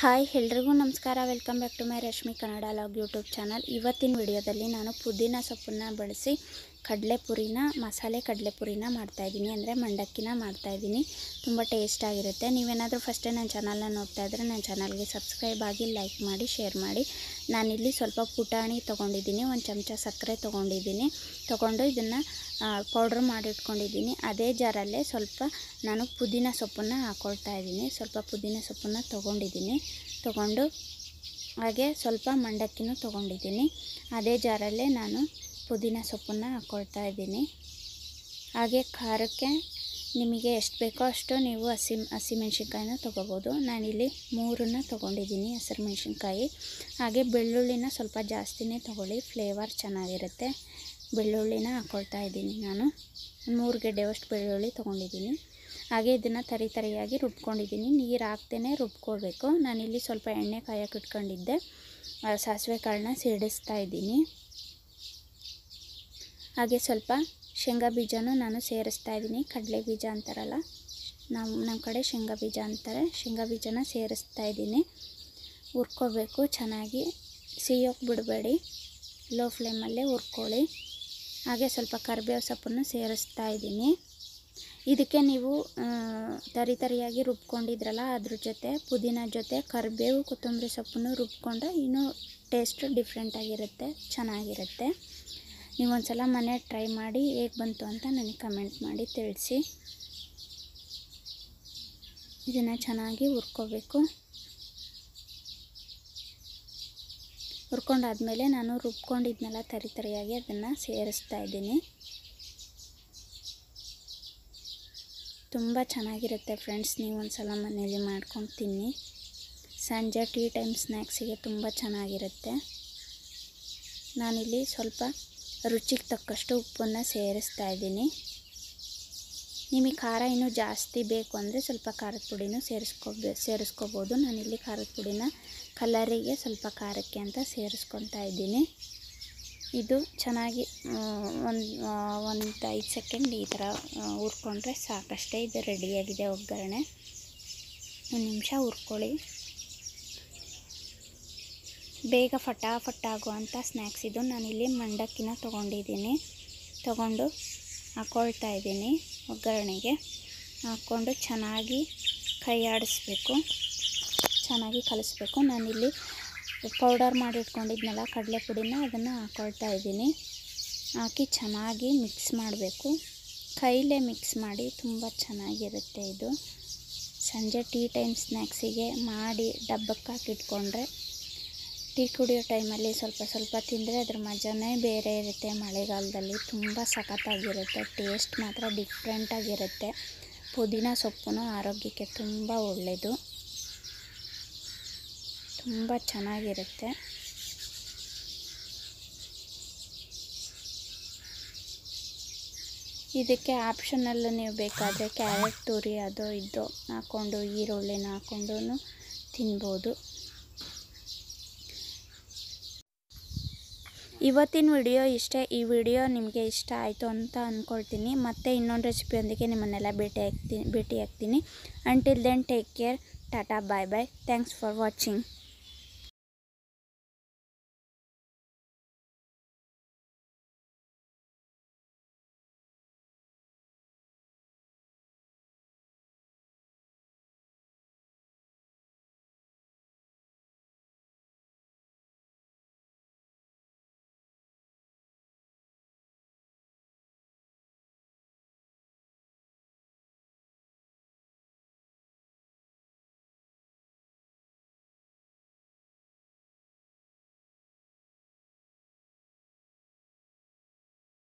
hi ಎಲ್ರಿಗೂ ನಮಸ್ಕಾರ welcome back to my Rashmi Kannada vlog YouTube channel ಇವತ್ತಿನ ವಿಡಿಯೋದಲ್ಲಿ ನಾನು ಪುದೀನ ಸೊಪ್ಪನ್ನು ಬಳಸಿ ಕಡಲೆಪುರಿನ ಮಸಾಲೆ ಕಡಲೆಪುರಿನ ಮಾಡ್ತಾಯಿದ್ದೀನಿ ಅಂದರೆ ಮಂಡಕ್ಕಿನ ಮಾಡ್ತಾಯಿದ್ದೀನಿ ತುಂಬ ಟೇಸ್ಟಾಗಿರುತ್ತೆ ನೀವೇನಾದರೂ ಫಸ್ಟೇ ನನ್ನ ಚಾನಲ್ನ ನೋಡ್ತಾ ಇದ್ರೆ ನನ್ನ ಚಾನಲ್ಗೆ ಸಬ್ಸ್ಕ್ರೈಬ್ ಆಗಿ ಲೈಕ್ ಮಾಡಿ ಶೇರ್ ಮಾಡಿ ನಾನಿಲ್ಲಿ ಸ್ವಲ್ಪ ಪುಟಾಣಿ ತೊಗೊಂಡಿದ್ದೀನಿ ಒಂದು ಚಮಚ ಸಕ್ಕರೆ ತೊಗೊಂಡಿದ್ದೀನಿ ತೊಗೊಂಡು ಇದನ್ನು ಪೌಡ್ರ್ ಮಾಡಿಟ್ಕೊಂಡಿದ್ದೀನಿ ಅದೇ ಜಾರಲ್ಲೇ ಸ್ವಲ್ಪ ನಾನು ಪುದೀನ ಸೊಪ್ಪನ್ನು ಹಾಕ್ಕೊಳ್ತಾ ಇದ್ದೀನಿ ಸ್ವಲ್ಪ ಪುದೀನ ಸೊಪ್ಪನ್ನು ತೊಗೊಂಡಿದ್ದೀನಿ ತೊಗೊಂಡು ಹಾಗೆ ಸ್ವಲ್ಪ ಮಂಡಕ್ಕಿನೂ ತೊಗೊಂಡಿದ್ದೀನಿ ಅದೇ ಜಾರಲ್ಲೇ ನಾನು ಪುದೀನ ಸೊಪ್ಪನ್ನ ಹಾಕ್ಕೊಳ್ತಾ ಇದ್ದೀನಿ ಹಾಗೆ ಖಾರಕ್ಕೆ ನಿಮಗೆ ಎಷ್ಟು ಬೇಕೋ ಅಷ್ಟು ನೀವು ಹಸಿ ಹಸಿಮೆಣ್ಸಿನ್ಕಾಯಿನ ತೊಗೋಬೋದು ನಾನಿಲ್ಲಿ ಮೂರನ್ನ ತೊಗೊಂಡಿದ್ದೀನಿ ಹಸಿರು ಮೆಣಸಿನ್ಕಾಯಿ ಹಾಗೆ ಬೆಳ್ಳುಳ್ಳಿನ ಸ್ವಲ್ಪ ಜಾಸ್ತಿನೇ ತೊಗೊಳ್ಳಿ ಫ್ಲೇವರ್ ಚೆನ್ನಾಗಿರುತ್ತೆ ಬೆಳ್ಳುಳ್ಳಿನ ಹಾಕ್ಕೊಳ್ತಾ ಇದ್ದೀನಿ ನಾನು ಮೂರು ಗೆಡ್ಡೆವಷ್ಟು ಬೆಳ್ಳುಳ್ಳಿ ತೊಗೊಂಡಿದ್ದೀನಿ ಹಾಗೆ ಇದನ್ನು ತರಿ ತರಿಯಾಗಿ ರುಬ್ಕೊಂಡಿದ್ದೀನಿ ನೀರು ಹಾಕ್ತೇನೆ ರುಬ್ಕೊಳ್ಬೇಕು ನಾನಿಲ್ಲಿ ಸ್ವಲ್ಪ ಎಣ್ಣೆ ಕಾಯಕ್ಕೆ ಇಟ್ಕೊಂಡಿದ್ದೆ ಸಾಸಿವೆ ಕಾಳನ್ನ ಸಿಡಿಸ್ತಾ ಇದ್ದೀನಿ ಹಾಗೆ ಸ್ವಲ್ಪ ಶೇಂಗಾ ಬೀಜನೂ ನಾನು ಸೇರಿಸ್ತಾ ಇದ್ದೀನಿ ಕಡಲೆ ಬೀಜ ಅಂತಾರಲ್ಲ ನಮ್ಮ ನಮ್ಮ ಕಡೆ ಶೇಂಗಾ ಬೀಜ ಅಂತಾರೆ ಶೇಂಗಾ ಬೀಜನ ಸೇರಿಸ್ತಾ ಇದ್ದೀನಿ ಹುರ್ಕೋಬೇಕು ಚೆನ್ನಾಗಿ ಸಿಯೋಕ್ಕೆ ಬಿಡಬೇಡಿ ಲೋ ಫ್ಲೇಮಲ್ಲೇ ಹುರ್ಕೊಳ್ಳಿ ಹಾಗೆ ಸ್ವಲ್ಪ ಕರಿಬೇವು ಸೊಪ್ಪನ್ನು ಸೇರಿಸ್ತಾ ಇದ್ದೀನಿ ಇದಕ್ಕೆ ನೀವು ತರಿ ತರಿಯಾಗಿ ರುಬ್ಕೊಂಡಿದ್ರಲ್ಲ ಅದ್ರ ಜೊತೆ ಪುದೀನ ಜೊತೆ ಕರಿಬೇವು ಕೊತ್ತಂಬರಿ ಸೊಪ್ಪನ್ನು ರುಬ್ಕೊಂಡ್ರೆ ಇನ್ನೂ ಟೇಸ್ಟ್ ಡಿಫ್ರೆಂಟಾಗಿರುತ್ತೆ ಚೆನ್ನಾಗಿರುತ್ತೆ ನೀವೊಂದು ಸಲ ಮನೆ ಟ್ರೈ ಮಾಡಿ ಹೇಗೆ ಬಂತು ಅಂತ ನನಗೆ ಕಮೆಂಟ್ ಮಾಡಿ ತಿಳಿಸಿ ಇದನ್ನು ಚೆನ್ನಾಗಿ ಹುರ್ಕೋಬೇಕು ಹುರ್ಕೊಂಡಾದಮೇಲೆ ನಾನು ರುಬ್ಕೊಂಡಿದ್ನೆಲ್ಲ ತರಿ ತರಿಯಾಗಿ ಅದನ್ನು ಸೇರಿಸ್ತಾ ಇದ್ದೀನಿ ತುಂಬ ಚೆನ್ನಾಗಿರುತ್ತೆ ಫ್ರೆಂಡ್ಸ್ ನೀವು ಒಂದು ಸಲ ಮನೇಲಿ ಮಾಡ್ಕೊಂಡು ತಿನ್ನಿ ಸಂಜೆ ಟೀ ಟೈಮ್ ಸ್ನ್ಯಾಕ್ಸಿಗೆ ತುಂಬ ಚೆನ್ನಾಗಿರುತ್ತೆ ನಾನಿಲ್ಲಿ ಸ್ವಲ್ಪ ರುಚಿಗೆ ತಕ್ಕಷ್ಟು ಉಪ್ಪನ್ನು ಸೇರಿಸ್ತಾ ಇದ್ದೀನಿ ನಿಮಗೆ ಖಾರ ಇನ್ನೂ ಜಾಸ್ತಿ ಬೇಕು ಅಂದರೆ ಸ್ವಲ್ಪ ಖಾರದ ಪುಡಿನೂ ಸೇರಿಸ್ಕೊಬೇ ಸೇರಿಸ್ಕೋಬೋದು ನಾನಿಲ್ಲಿ ಖಾರದ ಪುಡಿನ ಕಲರಿಗೆ ಸ್ವಲ್ಪ ಖಾರಕ್ಕೆ ಅಂತ ಸೇರಿಸ್ಕೊತಾ ಇದ್ದೀನಿ ಇದು ಚೆನ್ನಾಗಿ ಒಂದು ಒಂದು ಐದು ಸೆಕೆಂಡ್ ಈ ಥರ ಹುರ್ಕೊಂಡ್ರೆ ಸಾಕಷ್ಟೇ ಇದು ರೆಡಿಯಾಗಿದೆ ಒಗ್ಗರಣೆ ಒಂದು ನಿಮಿಷ ಹುರ್ಕೊಳ್ಳಿ ಬೇಗ ಫಟಾಫಟ್ ಆಗುವಂಥ ಸ್ನ್ಯಾಕ್ಸ್ ಇದು ನಾನಿಲ್ಲಿ ಮಂಡಕ್ಕಿನ ತೊಗೊಂಡಿದ್ದೀನಿ ತೊಗೊಂಡು ಹಾಕ್ಕೊಳ್ತಾ ಇದ್ದೀನಿ ಒಗ್ಗರಣೆಗೆ ಹಾಕ್ಕೊಂಡು ಚೆನ್ನಾಗಿ ಕೈಯಾಡಿಸ್ಬೇಕು ಚೆನ್ನಾಗಿ ಕಲಿಸ್ಬೇಕು ನಾನಿಲ್ಲಿ ಪೌಡರ್ ಮಾಡಿಟ್ಕೊಂಡಿದ್ನಲ್ಲ ಕಡಲೆ ಪುಡಿನ ಅದನ್ನು ಹಾಕ್ಕೊಳ್ತಾ ಇದ್ದೀನಿ ಹಾಕಿ ಚೆನ್ನಾಗಿ ಮಿಕ್ಸ್ ಮಾಡಬೇಕು ಕೈಲೇ ಮಿಕ್ಸ್ ಮಾಡಿ ತುಂಬ ಚೆನ್ನಾಗಿರುತ್ತೆ ಇದು ಸಂಜೆ ಟೀ ಟೈಮ್ ಸ್ನ್ಯಾಕ್ಸಿಗೆ ಮಾಡಿ ಡಬ್ಬಕ್ಕೆ ಹಾಕಿಟ್ಕೊಂಡ್ರೆ ಟೀ ಕುಡಿಯೋ ಟೈಮಲ್ಲಿ ಸ್ವಲ್ಪ ಸ್ವಲ್ಪ ತಿಂದರೆ ಅದ್ರ ಮಜಾನೇ ಬೇರೆ ಇರುತ್ತೆ ಮಳೆಗಾಲದಲ್ಲಿ ತುಂಬ ಸಖತ್ತಾಗಿರುತ್ತೆ ಟೇಸ್ಟ್ ಮಾತ್ರ ಡಿಫ್ರೆಂಟಾಗಿರುತ್ತೆ ಪುದೀನ ಸೊಪ್ಪು ಆರೋಗ್ಯಕ್ಕೆ ತುಂಬ ಒಳ್ಳೆಯದು ತುಂಬ ಚೆನ್ನಾಗಿರುತ್ತೆ ಇದಕ್ಕೆ ಆಪ್ಷನಲ್ಲೂ ನೀವು ಬೇಕಾದರೆ ಕ್ಯಾರೆಟ್ ತುರಿ ಅದು ಇದ್ದೋ ಹಾಕ್ಕೊಂಡು ಈರುಳ್ಳಿನ ಹಾಕ್ಕೊಂಡು ತಿನ್ಬೋದು ಇವತ್ತಿನ ವಿಡಿಯೋ ಇಷ್ಟೇ ಈ ವಿಡಿಯೋ ನಿಮಗೆ ಇಷ್ಟ ಆಯಿತು ಅಂತ ಅಂದ್ಕೊಳ್ತೀನಿ ಮತ್ತೆ ಇನ್ನೊಂದು ರೆಸಿಪಿಯೊಂದಿಗೆ ನಿಮ್ಮನ್ನೆಲ್ಲ ಭೇಟಿ ಆಗ್ತೀನಿ ಭೇಟಿ ಆಗ್ತೀನಿ until then take care tata bye bye thanks for watching